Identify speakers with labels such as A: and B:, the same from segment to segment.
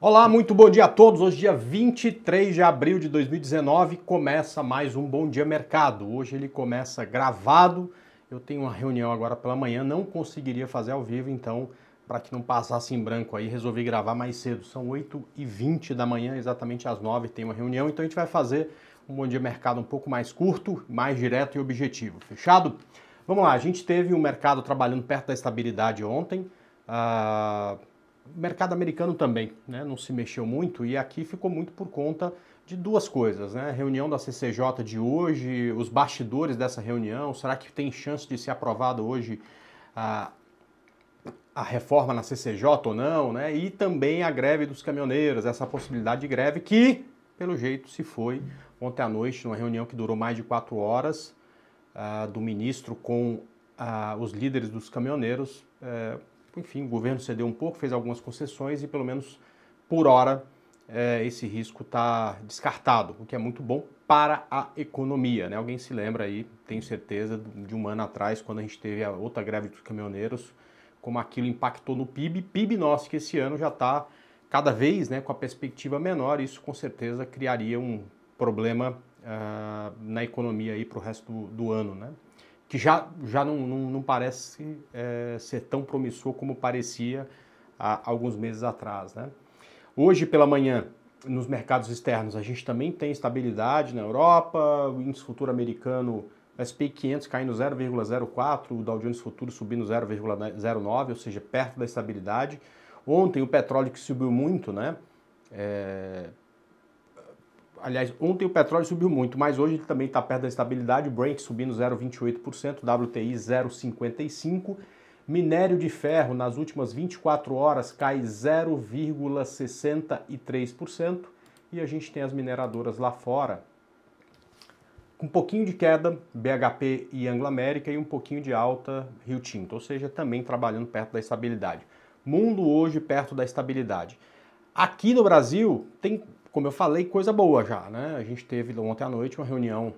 A: Olá, muito bom dia a todos. Hoje, dia 23 de abril de 2019, começa mais um Bom Dia Mercado. Hoje ele começa gravado. Eu tenho uma reunião agora pela manhã, não conseguiria fazer ao vivo, então, para que não passasse em branco aí, resolvi gravar mais cedo. São 8h20 da manhã, exatamente às 9 tem uma reunião, então a gente vai fazer um Bom Dia Mercado um pouco mais curto, mais direto e objetivo. Fechado? Vamos lá, a gente teve o um mercado trabalhando perto da estabilidade ontem. Ah, mercado americano também né, não se mexeu muito e aqui ficou muito por conta de duas coisas, né? A reunião da CCJ de hoje, os bastidores dessa reunião, será que tem chance de ser aprovado hoje a, a reforma na CCJ ou não, né? E também a greve dos caminhoneiros, essa possibilidade de greve que, pelo jeito, se foi ontem à noite, numa reunião que durou mais de quatro horas, uh, do ministro com uh, os líderes dos caminhoneiros. Uh, enfim, o governo cedeu um pouco, fez algumas concessões e pelo menos por hora é, esse risco está descartado, o que é muito bom para a economia. Né? Alguém se lembra aí, tenho certeza, de um ano atrás, quando a gente teve a outra greve dos caminhoneiros, como aquilo impactou no PIB. PIB nosso que esse ano já está cada vez né, com a perspectiva menor, isso com certeza criaria um problema uh, na economia aí para o resto do, do ano. Né? que já, já não, não, não parece é, ser tão promissor como parecia há alguns meses atrás. Né? Hoje pela manhã, nos mercados externos, a gente também tem estabilidade na Europa, o índice futuro americano S&P 500 caindo 0,04, o Dow Jones Futuro subindo 0,09, ou seja, perto da estabilidade. Ontem o petróleo que subiu muito, né? É, Aliás, ontem o petróleo subiu muito, mas hoje ele também está perto da estabilidade. O Brent subindo 0,28%, WTI 0,55%. Minério de ferro nas últimas 24 horas cai 0,63%. E a gente tem as mineradoras lá fora com um pouquinho de queda, BHP e Anglo América, e um pouquinho de alta, Rio Tinto. Ou seja, também trabalhando perto da estabilidade. Mundo hoje perto da estabilidade. Aqui no Brasil, tem como eu falei, coisa boa já, né? A gente teve ontem à noite uma reunião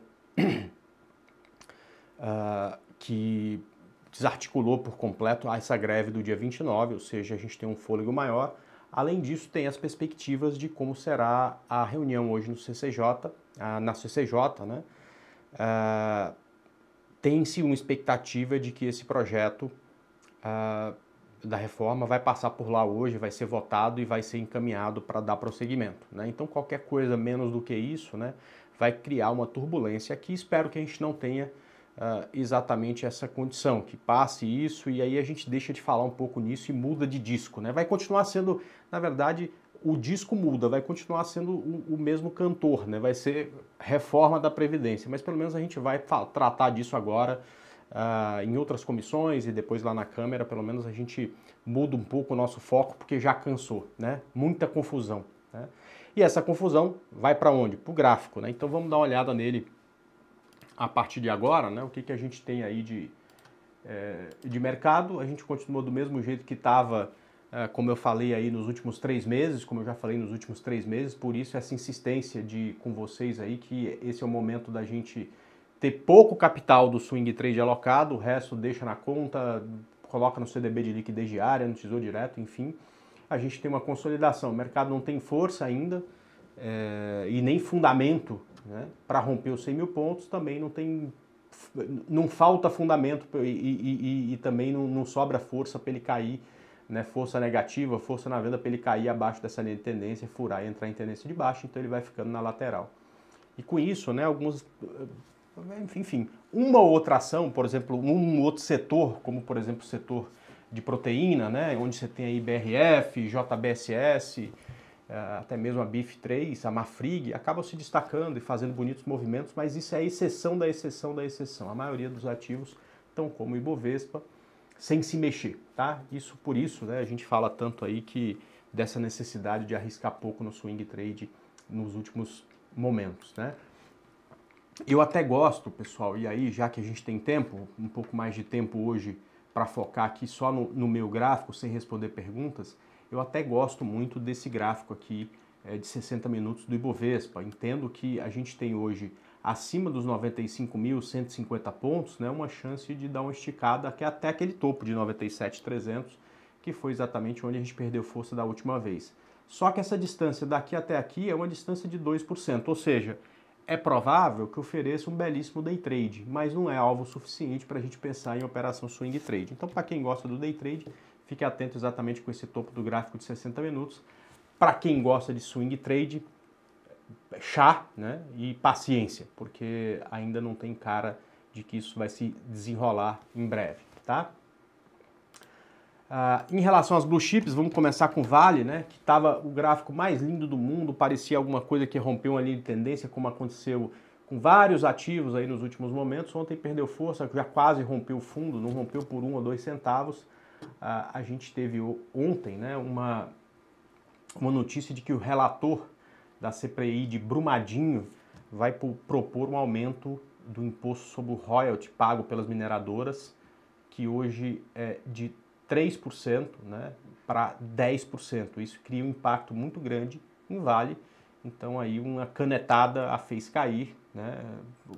A: uh, que desarticulou por completo essa greve do dia 29, ou seja, a gente tem um fôlego maior. Além disso, tem as perspectivas de como será a reunião hoje no CCJ, uh, ah, na CCJ, né? Uh, tem-se uma expectativa de que esse projeto da reforma vai passar por lá hoje, vai ser votado e vai ser encaminhado para dar prosseguimento. Né? Então, qualquer coisa menos do que isso né, vai criar uma turbulência aqui. Espero que a gente não tenha uh, exatamente essa condição, que passe isso e aí a gente deixa de falar um pouco nisso e muda de disco. Né? Vai continuar sendo, na verdade, o disco muda, vai continuar sendo o, o mesmo cantor, né? vai ser reforma da Previdência, mas pelo menos a gente vai tratar disso agora uh, em outras comissões e depois lá na Câmara, pelo menos a gente muda um pouco o nosso foco, porque já cansou, né? Muita confusão. Né? E essa confusão vai para onde? Para o gráfico, né? Então vamos dar uma olhada nele a partir de agora, né? O que, que a gente tem aí de, é, de mercado. A gente continua do mesmo jeito que estava, é, eh, como eu falei aí nos últimos três meses, como eu já falei nos últimos três meses, por isso essa insistência de com vocês aí que esse é o momento da gente ter pouco capital do swing trade alocado, o resto deixa na conta, coloca no CDB de liquidez diária, no tesouro direto, enfim. A gente tem uma consolidação. O mercado não tem força ainda é, e nem fundamento né, para romper os 100 mil pontos, também não tem. Não falta fundamento e, e, e, e também não, não sobra força para ele cair né, força negativa, força na venda para ele cair abaixo dessa linha de tendência, furar e entrar em tendência de baixo, então ele vai ficando na lateral. E com isso, né, alguns enfim, uma outra ação, por exemplo, um outro setor, como por exemplo o setor de proteína, né, onde você tem aí BRF, JBSS, eh, até mesmo a BIF3, a Mafrig, acabam se destacando e fazendo bonitos movimentos, mas isso é a exceção da exceção da exceção. A maioria dos ativos estão como o Ibovespa, sem se mexer, tá? Isso por isso, né, a gente fala tanto aí que dessa necessidade de arriscar pouco no swing trade nos últimos momentos, né? Eu até gosto, pessoal, e aí já que a gente tem tempo, um pouco mais de tempo hoje para focar aqui só no, no, meu gráfico, sem responder perguntas, eu até gosto muito desse gráfico aqui é, de 60 minutos do Ibovespa. Entendo que a gente tem hoje, acima dos 95.150 pontos, né, uma chance de dar uma esticada até aquele topo de 97.300, que foi exatamente onde a gente perdeu força da última vez. Só que essa distância daqui até aqui é uma distância de 2%, ou seja, é provável que ofereça um belíssimo day trade, mas não é alvo suficiente para a gente pensar em operação swing trade. Então, para quem gosta do day trade, fique atento exatamente com esse topo do gráfico de 60 minutos. Para quem gosta de swing trade, chá né, e paciência, porque ainda não tem cara de que isso vai se desenrolar em breve, tá? Ah, em relação às blue chips, vamos começar com Vale, né? Que estava o gráfico mais lindo do mundo, parecia alguma coisa que rompeu uma linha de tendência, como aconteceu com vários ativos aí nos últimos momentos. Ontem perdeu força, já quase rompeu o fundo, não rompeu por um ou dois centavos. Ah, a gente teve ontem, né, uma, uma notícia de que o relator da CPI de Brumadinho vai propor um aumento do imposto sobre o royalty pago pelas mineradoras, que hoje é de 3% né, para 10%. Isso cria um impacto muito grande em Vale. Então aí uma canetada a fez cair, né?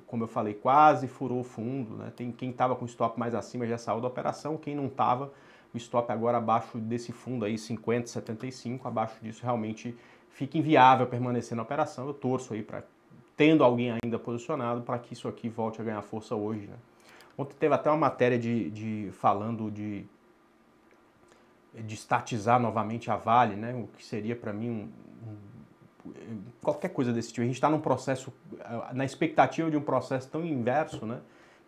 A: Como eu falei, quase furou o fundo, né? Tem quem estava com o stop mais acima já saiu da operação, quem não estava, o stop agora abaixo desse fundo aí 50, 75, abaixo disso realmente fica inviável permanecer na operação. Eu torço aí para tendo alguém ainda posicionado para que isso aqui volte a ganhar força hoje, né? Ontem teve até uma matéria de, de falando de de estatizar novamente a Vale, né? o que seria para mim um, um, qualquer coisa desse tipo. A gente está num processo, eh, na expectativa de um processo tão inverso, né?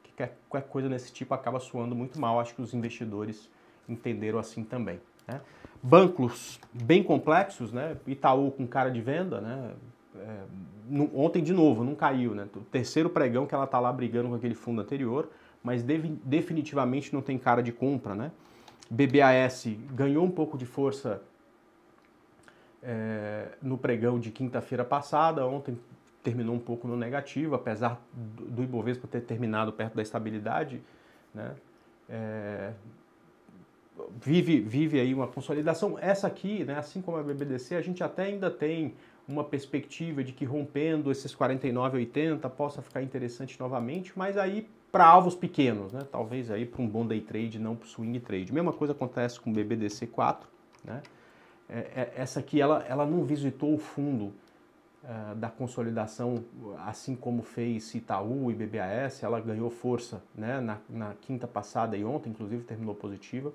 A: que qualquer coisa desse tipo acaba soando muito mal. Acho que os investidores entenderam assim também. Né? Bancos bem complexos, né? Itaú com cara de venda, né? É, no, ontem de novo, não caiu, né? O terceiro pregão que ela está lá brigando com aquele fundo anterior, mas deve, definitivamente não tem cara de compra, né? BBAS ganhou um pouco de força é, no pregão de quinta-feira passada. Ontem terminou um pouco no negativo, apesar do Ibovespa ter terminado perto da estabilidade. Né? É, vive, vive aí uma consolidação. Essa aqui, né, assim como a BBDC, a gente até ainda tem uma perspectiva de que rompendo esses 49,80 possa ficar interessante novamente, mas aí para alvos pequenos, né? talvez aí para um bom day trade, não para swing trade. Mesma coisa acontece com o BBDC4, né? É, é, essa aqui ela, ela não visitou o fundo uh, da consolidação, assim como fez Itaú e BBAS, ela ganhou força né? na, na quinta passada e ontem, inclusive, terminou positiva,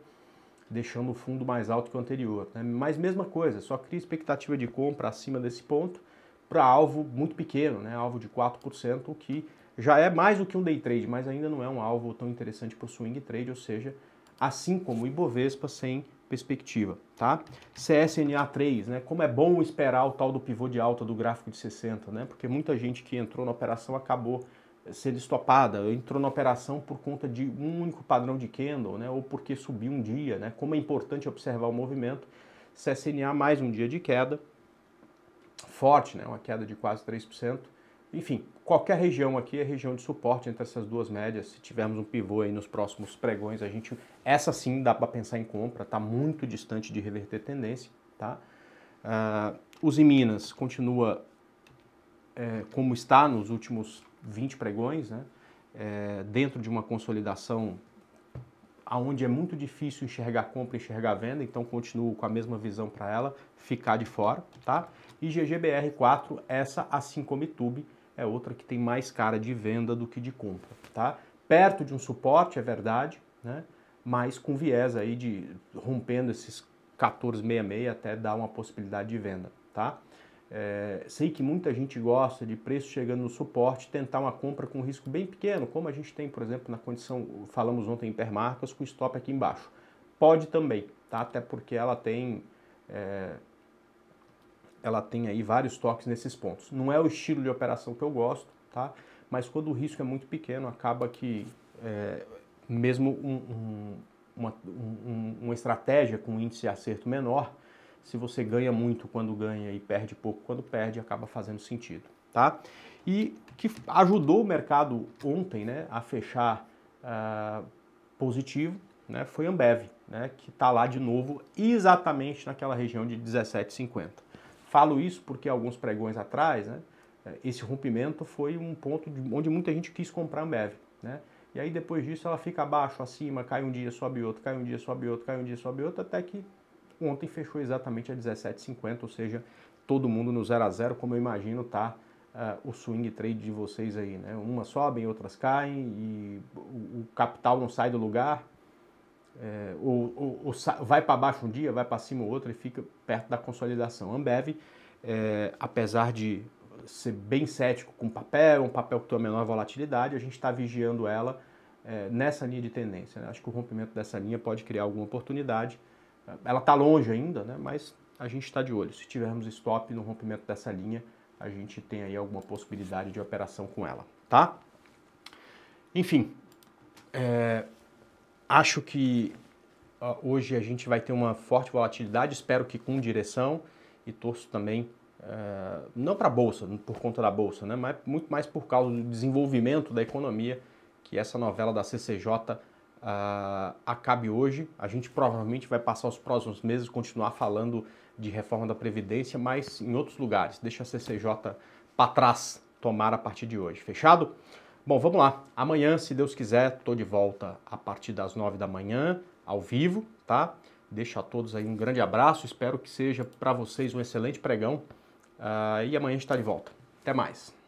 A: deixando o fundo mais alto que o anterior. Né? Mas mesma coisa, só cria expectativa de compra acima desse ponto para alvo muito pequeno, né? alvo de 4%, o que já é mais do que um day trade, mas ainda não é um alvo tão interessante para o swing trade, ou seja, assim como o Ibovespa sem perspectiva, tá? CSNA 3, né? Como é bom esperar o tal do pivô de alta do gráfico de 60, né? Porque muita gente que entrou na operação acabou eh, sendo estopada, entrou na operação por conta de um único padrão de candle, né? Ou porque subiu um dia, né? Como é importante observar o movimento. CSNA mais um dia de queda forte, né? Uma queda de quase 3%. Enfim, qualquer região aqui é região de suporte entre essas duas médias. Se tivermos um pivô aí nos próximos pregões, a gente essa sim dá para pensar em compra, está muito distante de reverter tendência, tá? Uh, os em Minas continua é, como está nos últimos 20 pregões, né? É, dentro de uma consolidação aonde é muito difícil enxergar compra e enxergar venda, então continuo com a mesma visão para ela, ficar de fora, tá? E GGBR4, essa assim como tube é outra que tem mais cara de venda do que de compra, tá? Perto de um suporte, é verdade, né? Mas com viés aí de rompendo esses 14,66 até dar uma possibilidade de venda, tá? É, sei que muita gente gosta de preço chegando no suporte, tentar uma compra com risco bem pequeno, como a gente tem, por exemplo, na condição, falamos ontem em hipermarcas, com stop aqui embaixo. Pode também, tá? Até porque ela tem... É, ela tem aí vários toques nesses pontos. Não é o estilo de operação que eu gosto, tá? Mas quando o risco é muito pequeno, acaba que é, mesmo um, um, uma, um, uma estratégia com índice de acerto menor, se você ganha muito quando ganha e perde pouco quando perde, acaba fazendo sentido, tá? E que ajudou o mercado ontem, né, a fechar uh, positivo, né, foi Ambev, né, que está lá de novo exatamente naquela região de 17,50. Falo isso porque alguns pregões atrás, né, eh, esse rompimento foi um ponto onde muita gente quis comprar a Ambev. Né? E aí depois disso ela fica abaixo, acima, cai um dia, sobe outro, cai um dia, sobe outro, cai um dia, sobe outro, até que ontem fechou exatamente a 17,50, ou seja, todo mundo no 0 a 0 como eu imagino tá uh, o swing trade de vocês aí, né? Umas sobem, outras caem e o, o capital não sai do lugar, é, ou, ou, ou vai para baixo um dia, vai para cima outro e fica perto da consolidação. Ambev, é, apesar de ser bem cético com papel, um papel que tem a menor volatilidade, a gente está vigiando ela é, nessa linha de tendência. Né? Acho que o rompimento dessa linha pode criar alguma oportunidade. Ela está longe ainda, né? mas a gente está de olho. Se tivermos stop no rompimento dessa linha, a gente tem aí alguma possibilidade de operação com ela, tá? Enfim, é, Acho que hoje a gente vai ter uma forte volatilidade, espero que com direção e torço também, eh, não para a Bolsa, por conta da Bolsa, né? mas muito mais por causa do desenvolvimento da economia, que essa novela da CCJ uh, ah, acabe hoje. A gente provavelmente vai passar os próximos meses continuar falando de reforma da Previdência, mas em outros lugares. Deixa a CCJ para trás, tomar a partir de hoje. Fechado? Bom, vamos lá. Amanhã, se Deus quiser, estou de volta a partir das 9 da manhã, ao vivo, tá? Deixo a todos aí um grande abraço. Espero que seja para vocês um excelente pregão. Uh, e amanhã a gente está de volta. Até mais.